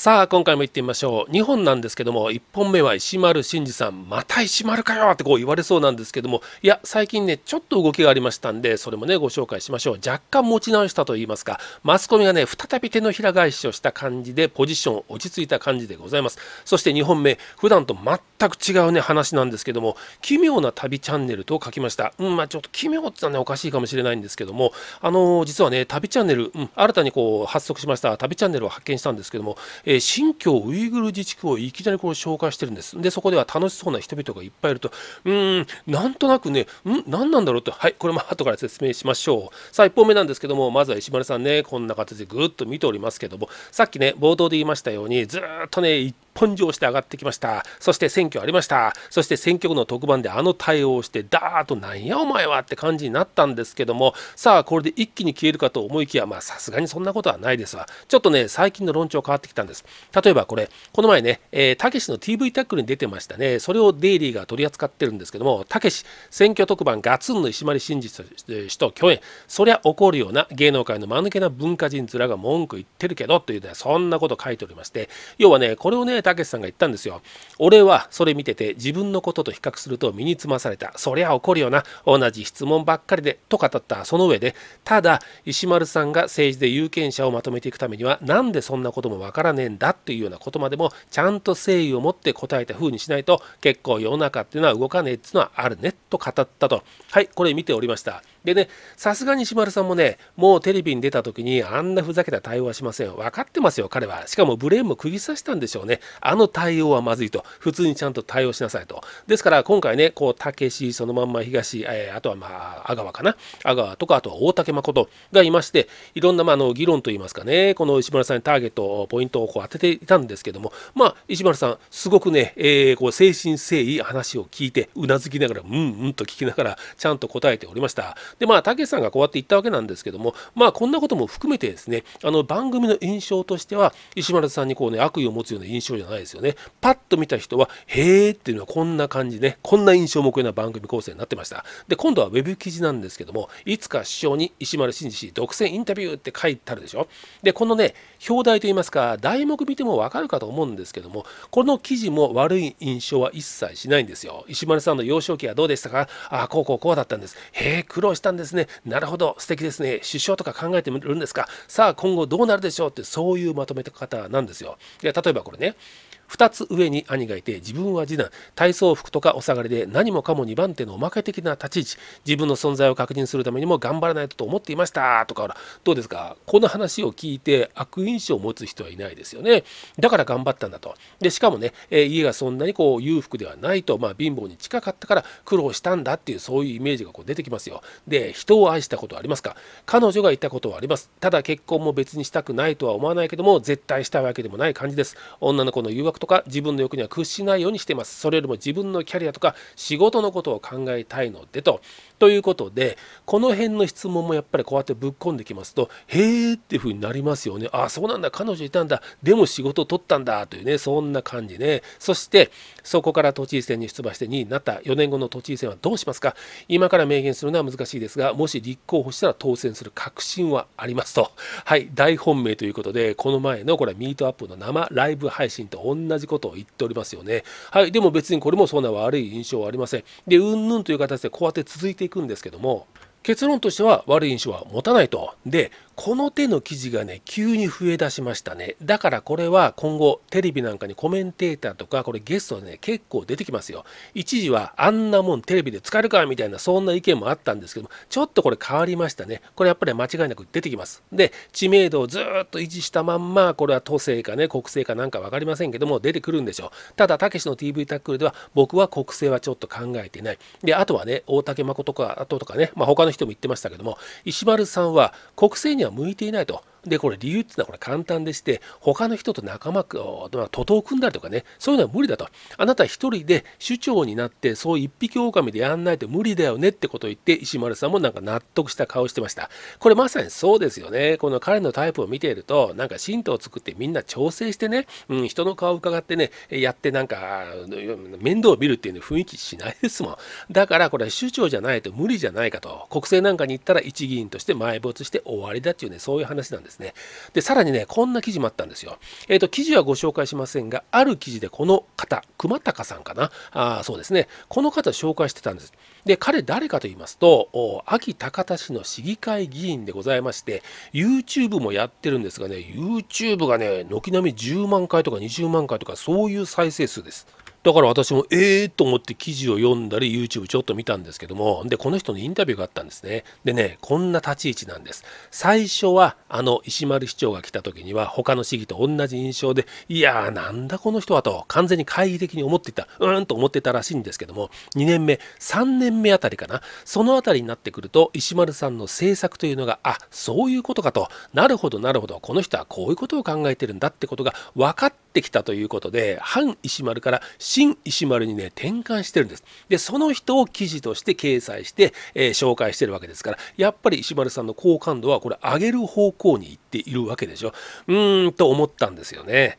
さあ今回も行ってみましょう2本なんですけども1本目は石丸真二さんまた石丸かよってこう言われそうなんですけどもいや最近ねちょっと動きがありましたんでそれもねご紹介しましょう若干持ち直したと言いますかマスコミがね再び手のひら返しをした感じでポジション落ち着いた感じでございますそして2本目普段と全く違うね話なんですけども奇妙な旅チャンネルと書きましたうんまあちょっと奇妙ってのはねおかしいかもしれないんですけどもあのー、実はね旅チャンネル、うん、新たにこう発足しました旅チャンネルを発見したんですけどもえ新疆ウイグル自治区をいきなりこの紹介してるんです。で、そこでは楽しそうな人々がいっぱいいると、うーん、なんとなくね、ん、何なんだろうと、はい、これも後から説明しましょう。さあ、1本目なんですけども、まずは石丸さんね、こんな形でぐっと見ておりますけども、さっきね、冒頭で言いましたように、ずっとね、根性して上がってきましたそして選挙ありましたそして選挙区の特番であの対応をしてダーッとなんやお前はって感じになったんですけどもさあこれで一気に消えるかと思いきやまあさすがにそんなことはないですわちょっとね最近の論調変わってきたんです例えばこれこの前ねたけしの TV タックルに出てましたねそれをデイリーが取り扱ってるんですけどもたけし選挙特番ガツンの石丸真二氏と共演そりゃ怒るような芸能界の間抜けな文化人面が文句言ってるけどというねそんなこと書いておりまして要はねこれをね武さんが言ったんですよ。俺はそれ見てて自分のことと比較すると身につまされた。そりゃ怒るよな。同じ質問ばっかりで。と語ったその上で、ただ石丸さんが政治で有権者をまとめていくためには、なんでそんなこともわからねえんだっていうようなことまでも、ちゃんと誠意を持って答えた風にしないと、結構世の中っていうのは動かねえっていうのはあるね。と語ったと。はい、これ見ておりました。でね、さすがに石丸さんもね、もうテレビに出た時にあんなふざけた対応はしません。分かってますよ、彼は。しかもブレームも釘刺したんでしょうね。あの対応はまずいと。普通にちゃんと対応しなさいと。ですから今回ね、こう、たけし、そのまんま東、えー、あとはまあ、阿川かな。阿川とか、あとは大竹誠がいまして、いろんなまあの議論といいますかね、この石丸さんにターゲット、ポイントをこう当てていたんですけども、まあ、石丸さん、すごくね、えー、こう、誠心誠意話を聞いて、うなずきながら、うんうんと聞きながら、ちゃんと答えておりました。でまあたけしさんがこうやって言ったわけなんですけどもまあこんなことも含めてですねあの番組の印象としては石丸さんにこうね悪意を持つような印象じゃないですよねパッと見た人はへえ」っていうのはこんな感じねこんな印象もこような番組構成になってましたで今度はウェブ記事なんですけどもいつか首相に石丸慎二氏独占インタビューって書いてあるでしょでこのね表題といいますか題目見てもわかるかと思うんですけどもこの記事も悪い印象は一切しないんですよ石丸さんの幼少期はどうでしたかああこうこうこうだったんですへえ苦労したんですねなるほど素敵ですね首相とか考えてみるんですかさあ今後どうなるでしょうってそういうまとめた方なんですよで例えばこれね2つ上に兄がいて自分は次男体操服とかお下がりで何もかも2番手のおまけ的な立ち位置自分の存在を確認するためにも頑張らないとと思っていましたとかほらどうですかこの話を聞いて悪印象を持つ人はいないですよねだから頑張ったんだとでしかもね、え家がそんなにこう裕福ではないと、まあ、貧乏に近かったから苦労したんだっていうそういうイメージがこう出てきますよで人を愛したことはありますか彼女がいたことはありますただ結婚も別にしたくないとは思わないけども絶対したわけでもない感じです女の子の誘惑とか自分の欲には屈しないようにしています。それよりも自分のキャリアとか仕事のことを考えたいのでと。ということで、この辺の質問もやっぱりこうやってぶっ込んできますと、へえっていうふうになりますよね。ああ、そうなんだ、彼女いたんだ、でも仕事を取ったんだというね、そんな感じね。そして、そこから都知事選に出馬して2位になった4年後の都知事選はどうしますか今から明言するのは難しいですが、もし立候補したら当選する確信はありますと。はい、大本命ということで、この前のこれはミートアップの生ライブ配信と同じ同じことを言っておりますよね。はい、でも別にこれもそんな悪い印象はありません。で、うんぬんという形でこうやって続いていくんですけども、結論としては悪い印象は持たないと。で、この手の記事がね、急に増えだしましたね。だからこれは今後、テレビなんかにコメンテーターとか、これゲストね、結構出てきますよ。一時はあんなもんテレビで使えるかみたいな、そんな意見もあったんですけども、ちょっとこれ変わりましたね。これやっぱり間違いなく出てきます。で、知名度をずっと維持したまんま、これは都政かね、国政かなんか分かりませんけども、出てくるんでしょう。ただ、たけしの TV タックルでは、僕は国政はちょっと考えてない。で、あとはね、大竹誠とか、あととかね、まあ、他の人も言ってましたけども、石丸さんは国政にはは向いていないとでこれ理由っていうのはこれ簡単でして他の人と仲間徒党を組んだりとかねそういうのは無理だとあなた一人で首長になってそう一匹狼でやんないと無理だよねってことを言って石丸さんもなんか納得した顔してましたこれまさにそうですよねこの彼のタイプを見ているとなんか信徒を作ってみんな調整してね、うん、人の顔を伺ってねやってなんか面倒を見るっていう雰囲気しないですもんだからこれは首長じゃないと無理じゃないかと国政なんかに行ったら一議員として埋没して終わりだっていうねそういう話なんですですね。で、さらにね、こんな記事もあったんですよ。えっ、ー、と、記事はご紹介しませんが、ある記事でこの方、熊高さんかな、あそうですね、この方紹介してたんです。で、彼誰かと言いますと、秋高田市の市議会議員でございまして、YouTube もやってるんですがね、YouTube がね、軒並み10万回とか20万回とか、そういう再生数です。だから私もええー、と思って記事を読んだり YouTube ちょっと見たんですけどもでこの人のインタビューがあったんですねでねこんな立ち位置なんです最初はあの石丸市長が来た時には他の市議と同じ印象でいやーなんだこの人はと完全に懐疑的に思っていたうーんと思ってたらしいんですけども2年目3年目あたりかなそのあたりになってくると石丸さんの政策というのがあそういうことかとなるほどなるほどこの人はこういうことを考えてるんだってことが分かってってきたということで反石丸から新石丸にね転換してるんですでその人を記事として掲載して、えー、紹介してるわけですからやっぱり石丸さんの好感度はこれ上げる方向に行っているわけでしょうーんと思ったんですよね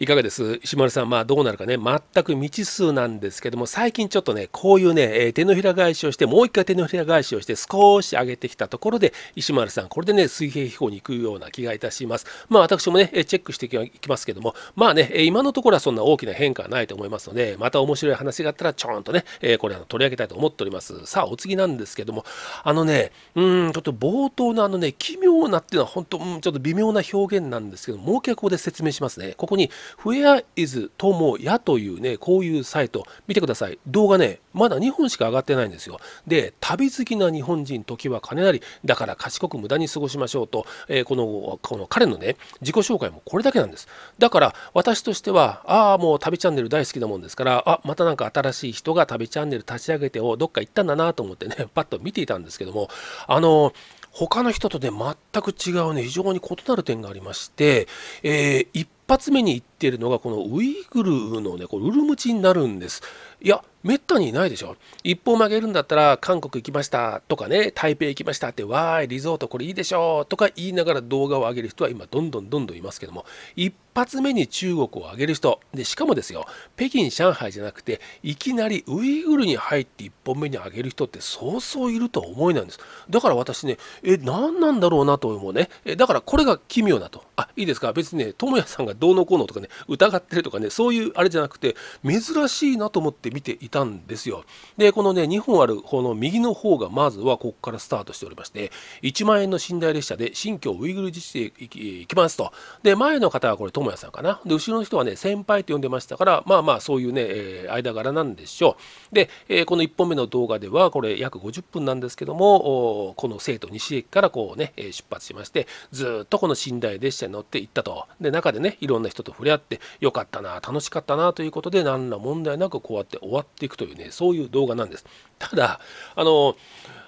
いかがです石丸さん、まあ、どうなるかね、全く未知数なんですけども、最近ちょっとね、こういうね、え手のひら返しをして、もう一回手のひら返しをして、少し上げてきたところで、石丸さん、これでね、水平飛行に行くような気がいたします。まあ、私もね、チェックしていきますけども、まあね、今のところはそんな大きな変化はないと思いますので、また面白い話があったら、ちょんとね、えこれ、取り上げたいと思っております。さあ、お次なんですけども、あのね、うん、ちょっと冒頭のあのね、奇妙なっていうのは、本当、うん、ちょっと微妙な表現なんですけど、もう一回ここで説明しますね。ここに、フェアイズ is ともやというね、こういうサイト、見てください。動画ね、まだ2本しか上がってないんですよ。で、旅好きな日本人、時は金なり、だから賢く無駄に過ごしましょうと、えー、この、この彼のね、自己紹介もこれだけなんです。だから、私としては、ああ、もう旅チャンネル大好きなもんですから、あ、またなんか新しい人が旅チャンネル立ち上げてをどっか行ったんだなと思ってね、パッと見ていたんですけども、あの、他の人とね、全く違うね、非常に異なる点がありまして、えー、一発目に言ってるのがこのウイグルのねこれウルムチになるんですいやめったにないでしょ一歩曲げるんだったら韓国行きましたとかね台北行きましたってわーいリゾートこれいいでしょとか言いながら動画を上げる人は今どんどんどんどんいますけども一発目に中国を上げる人でしかもですよ北京上海じゃなくていきなりウイグルに入って1本目に上げる人ってそうそういるとは思えないんですだから私ねえ何なんだろうなと思うねだからこれが奇妙だとあいいですか別にね智也さんがどうのこうのとかね疑ってるとかねそういうあれじゃなくて珍しいなと思って見ていたんですよでこのね2本あるこの右の方がまずはここからスタートしておりまして1万円の寝台列車で新疆ウイグル自治へ行きますとで前の方はこれ智也さんかなで後ろの人はね先輩と呼んでましたからまあまあそういうね、えー、間柄なんでしょうで、えー、この1本目の動画ではこれ約50分なんですけどもこの生徒西駅からこうね出発しましてずっとこの寝台列車に乗って行ったとで中でねいろんな人と触れ合ってよかったな楽しかったなということで何ら問題なくこうやって終わっていくというねそういう動画なんです。ただあの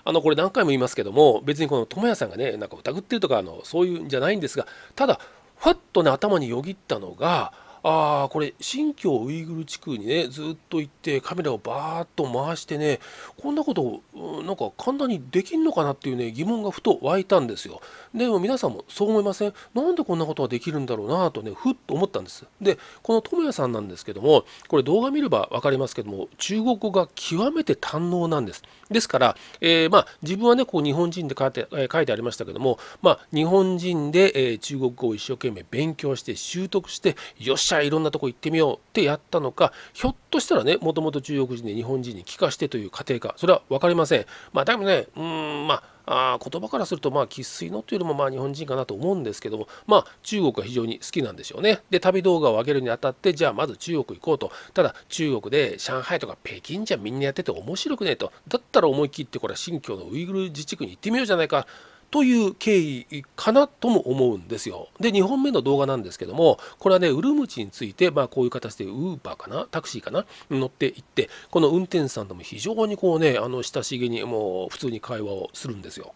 あのこれ何回も言いますけども別にこの智也さんがねなんか疑ってるとかあのそういうんじゃないんですがただふわっとね頭によぎったのがああこれ新疆ウイグル地区にねずっと行ってカメラをバーッと回してねこんなことなんか簡単にできんのかなっていうね疑問がふと湧いたんですよでも皆さんもそう思いませんなんでこんなことができるんだろうなとねふっと思ったんですでこの智也さんなんですけどもこれ動画見れば分かりますけども中国語が極めて堪能なんですですから、えー、まあ自分はねこう日本人で書いて,、え書いてありましたけどもまあ日本人で、え中国語を一生懸命勉強して習得してよししゃいろんなとこ行ってみようってやったのかひょっとしたらねもともと中国人で日本人に帰化してという過程かそれは分かりませんまあ多分ねうんまああ言葉からするとまあ生粋のというよりもまあ日本人かなと思うんですけどもまあ中国は非常に好きなんでしょうねで旅動画を上げるにあたってじゃあまず中国行こうとただ中国で上海とか北京じゃみんなやってて面白くねえとだったら思い切ってこれは新疆のウイグル自治区に行ってみようじゃないかという経緯かなとも思うんですよ。で、2本目の動画なんですけども、これはね、ウルムチについて、まあ、こういう形でウーバーかな、タクシーかな、乗っていって、この運転手さんとも非常にこうね、あの親しげに、もう普通に会話をするんですよ。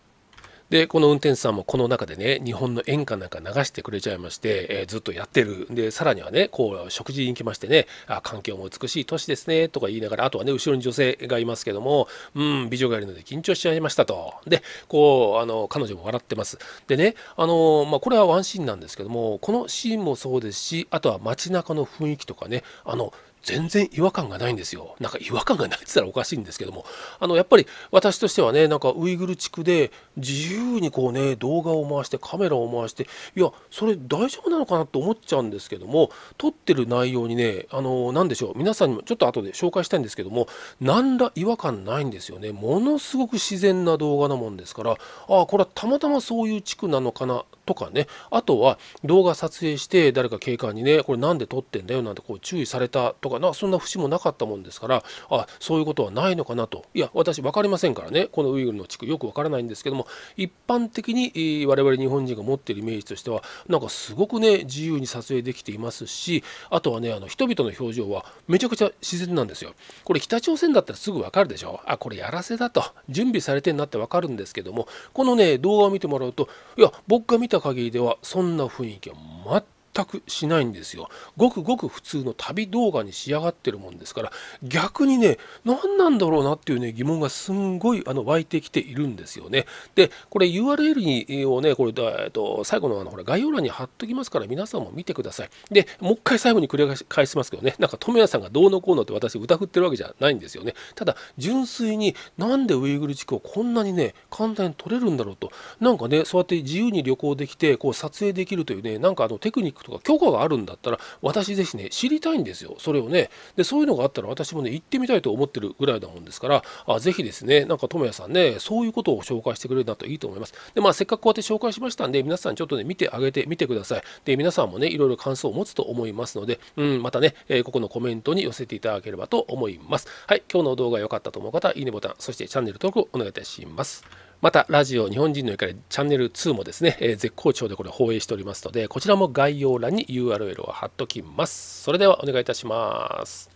でこの運転手さんもこの中でね日本の演歌なんか流してくれちゃいまして、えー、ずっとやってるでさらにはねこう食事に行きましてねあ環境も美しい都市ですねとか言いながらあとはね後ろに女性がいますけどもうん美女がいるので緊張しちゃいましたとでこうあの彼女も笑ってますでねあの、まあ、これはワンシーンなんですけどもこのシーンもそうですしあとは街中の雰囲気とかねあの全然違和感がないんですよなんか違和感がないって言ったらおかしいんですけどもあのやっぱり私としてはねなんかウイグル地区で自由にこうね動画を回してカメラを回していやそれ大丈夫なのかなと思っちゃうんですけども撮ってる内容にねあの何でしょう皆さんにもちょっと後で紹介したいんですけども何ら違和感ないんですよねものすごく自然な動画なもんですからああこれはたまたまそういう地区なのかなとかねあとは動画撮影して誰か警官にねこれなんで撮ってんだよなんてこう注意されたとかなそんな節もなかったもんですからあそういうことはないのかなといや私分かりませんからねこのウイグルの地区よく分からないんですけども一般的に我々日本人が持っているイメージとしてはなんかすごくね自由に撮影できていますしあとはねあの人々の表情はめちゃくちゃ自然なんですよ。これ北朝鮮だったらすぐ分かるでしょあこれやらせだと準備されてんなって分かるんですけどもこのね動画を見てもらうといや僕が見たた限りではそんな雰囲気は全くしないんですよ。ごくごく普通の旅動画に仕上がってるもんですから、逆にね、何なんだろうなっていうね、疑問がすんごいあの湧いてきているんですよね。で、これ URL にをね、これ、えっと、最後のあのほら概要欄に貼っときますから、皆さんも見てください。で、もう一回最後に繰り返しますけどね、なんか、富谷さんがどうのこうのって私、歌振ってるわけじゃないんですよね。ただ、純粋になんでウイグル地区をこんなにね、簡単に取れるんだろうと、なんかね、そうやって自由に旅行できて、こう撮影できるというね、なんかあのテクニックとか許可があるんだったら私ぜひね知りたいんですよそれをねでそういうのがあったら私もね行ってみたいと思ってるぐらいなもんですからあぜひですねなんか智也さんねそういうことを紹介してくれるなといいと思いますでまあせっかくこうやって紹介しましたんで皆さんちょっとね見てあげてみてくださいで皆さんもねいろいろ感想を持つと思いますので、うん、またね、えー、ここのコメントに寄せていただければと思いますはい今日の動画良かったと思う方いいねボタンそしてチャンネル登録お願いいたしますまたラジオ日本人のかりチャンネル2もですね、えー、絶好調でこれ放映しておりますのでこちらも概要欄に URL を貼っときますそれではお願いいたします